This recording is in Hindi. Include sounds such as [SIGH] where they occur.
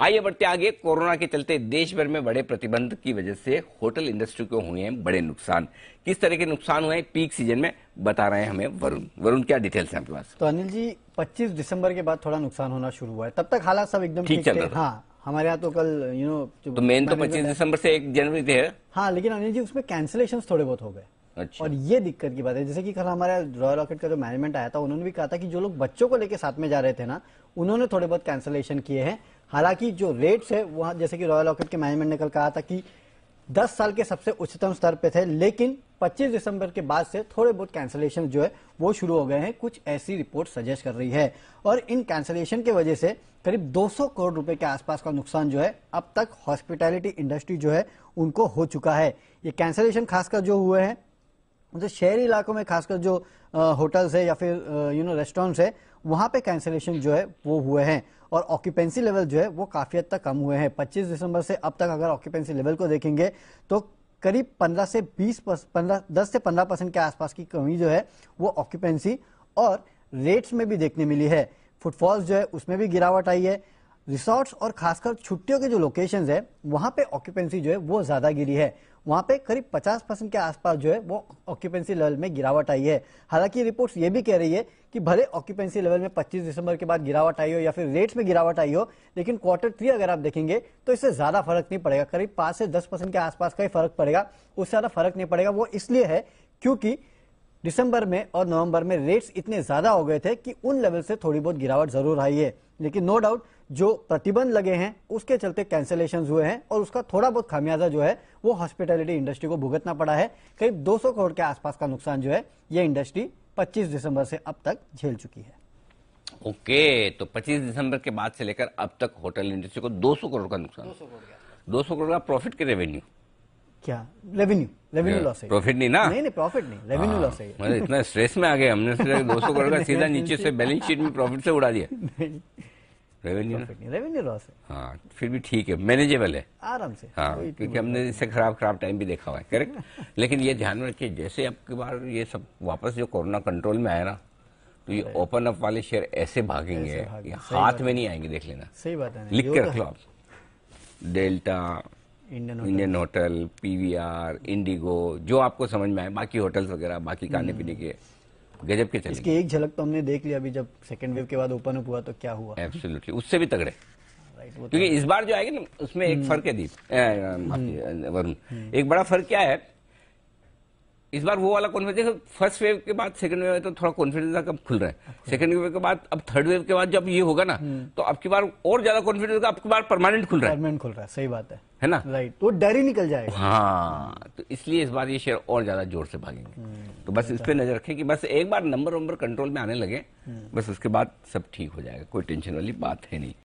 आइए बढ़ते आगे कोरोना के चलते देश भर में बड़े प्रतिबंध की वजह से होटल इंडस्ट्री को हुए हैं बड़े नुकसान किस तरह के नुकसान हुए पीक सीजन में बता रहे हैं हमें वरुण वरुण क्या डिटेल्स है आपके पास तो अनिल जी 25 दिसंबर के बाद थोड़ा नुकसान होना शुरू हुआ है तब तक हालात सब एकदम ठीक चल रहा हाँ हमारे यहाँ तो कल यू नो तो मेन तो पच्चीस दिसंबर से एक जनवरी थे हाँ लेकिन अनिल जी उसमें कैंसिलेशन थोड़े बहुत हो गए अच्छा। और ये दिक्कत की बात है जैसे कि कल हमारे रॉयल रॉकेट का जो मैनेजमेंट आया था उन्होंने भी कहा था कि जो लोग बच्चों को लेके साथ में जा रहे थे ना उन्होंने थोड़े बहुत कैंसिलेशन किए हैं हालांकि जो रेट्स है वहां जैसे कि रॉयल ऑकेट के मैनेजमेंट ने कल कहा था कि 10 साल के सबसे उच्चतम स्तर पे थे लेकिन 25 दिसंबर के बाद से थोड़े बहुत कैंसलेशन जो है वो शुरू हो गए हैं कुछ ऐसी रिपोर्ट सजेस्ट कर रही है और इन कैंसलेशन के वजह से करीब 200 करोड़ रुपए के आसपास का नुकसान जो है अब तक हॉस्पिटैलिटी इंडस्ट्री जो है उनको हो चुका है ये कैंसलेशन खासकर जो हुए हैं मतलब शहरी इलाकों में खासकर जो होटल्स है या फिर यू नो रेस्टोरेंट्स है वहां पे कैंसिलेशन जो है वो हुए हैं और ऑक्यूपेंसी लेवल जो है वो काफ़ी हद तक कम हुए हैं 25 दिसंबर से अब तक अगर ऑक्यूपेंसी लेवल को देखेंगे तो करीब 15 से 20 पंद्रह दस से 15 परसेंट के आसपास की कमी जो है वो ऑक्यूपेंसी और रेट्स में भी देखने मिली है फुटफॉल्स जो है उसमें भी गिरावट आई है रिसोर्ट्स और खासकर छुट्टियों के जो लोकेशन है वहां पे ऑक्यूपेंसी जो है वो ज्यादा गिरी है वहां पे करीब 50 परसेंट के आसपास जो है वो ऑक्यूपेंसी लेवल में गिरावट आई है हालांकि रिपोर्ट्स ये भी कह रही है कि भले ऑक्यूपेंसी लेवल में 25 दिसंबर के बाद गिरावट आई हो या फिर रेट्स में गिरावट आई हो लेकिन क्वार्टर थ्री अगर आप देखेंगे तो इससे ज्यादा फर्क नहीं पड़ेगा करीब पांच से दस परसेंट के आसपास का ही फर्क पड़ेगा उससे ज्यादा फर्क नहीं पड़ेगा वो इसलिए है क्योंकि दिसंबर में और नवंबर में रेट्स इतने ज्यादा हो गए थे कि उन लेवल से थोड़ी बहुत गिरावट जरूर आई है लेकिन नो डाउट जो प्रतिबंध लगे हैं उसके चलते कैंसिलेशन हुए हैं और उसका थोड़ा बहुत खामियाजा जो है वो हॉस्पिटैलिटी इंडस्ट्री को भुगतना पड़ा है करीब 200 करोड़ के आसपास का नुकसान जो है ये इंडस्ट्री 25 दिसंबर से अब तक झेल चुकी है ओके तो 25 दिसंबर के बाद से लेकर अब तक होटल इंडस्ट्री को 200 करोड़ का नुकसान 200 करोड़ का प्रॉफिट के रेवेन्यू क्या रेवेन्यू रेवेन्यू लॉस है प्रॉफिट नहीं ना नहीं नहीं प्रॉफिट नहीं रेवेन्यू लॉस हाँ, है मतलब इतना स्ट्रेस में आ गए हमने दो सौ करोड़ का [LAUGHS] सीधा नीचे से बैलेंस शीट में प्रॉफिट से उड़ा दिया [LAUGHS] रेवेन्यू रेवेन्यू लॉस है हाँ फिर भी ठीक है मैनेजेबल है आराम से हाँ क्योंकि हमने इससे खराब खराब टाइम भी देखा हुआ है करेक्ट [LAUGHS] लेकिन ये ध्यान में रखिए जैसे अब की बार ये सब वापस जो कोरोना कंट्रोल में आया ना तो ये ओपन अप वाले शेयर ऐसे भागेंगे हाथ में नहीं आएंगे देख लेना सही बात है लिख के रख लो आप Delta Indian Indian hotel PVR IndiGo जो आपको समझ में आए बाकी होटल्स वगैरह बाकी खाने पीने हम्म। के गजब के चले इसकी एक झलक तो हमने देख लिया अभी जब सेकंड वेव के बाद ओपन अप हुआ तो क्या हुआ एब्सोल्युटली उससे भी तगड़े तो क्योंकि इस बार जो आएगी ना उसमें एक हम्म। फर्क है दीप हम्म। वरुण एक बड़ा फर्क क्या है इस बार वो वाला कॉन्फिडेंस फर्स्ट वेव के बाद सेकंड वेव में तो थोड़ा कॉन्फिडेंस अब खुल रहा है सेकंड [LAUGHS] वेव के बाद अब थर्ड वेव के बाद जब ये होगा ना हम्म। तो अब की बार और ज्यादा कॉन्फिडेंस का अब बार परमानेंट खुल रहा है परमानेंट खुल रहा है सही बात है है ना राइट तो डर ही निकल जाएगा हाँ तो इसलिए इस बार ये शेयर और ज्यादा जोर से भागेंगे हम्म, तो बस इस तो पर नजर रखें कि बस एक बार नंबर वंबर कंट्रोल में आने लगे हम्म। बस उसके बाद सब ठीक हो जाएगा कोई टेंशन वाली बात है नहीं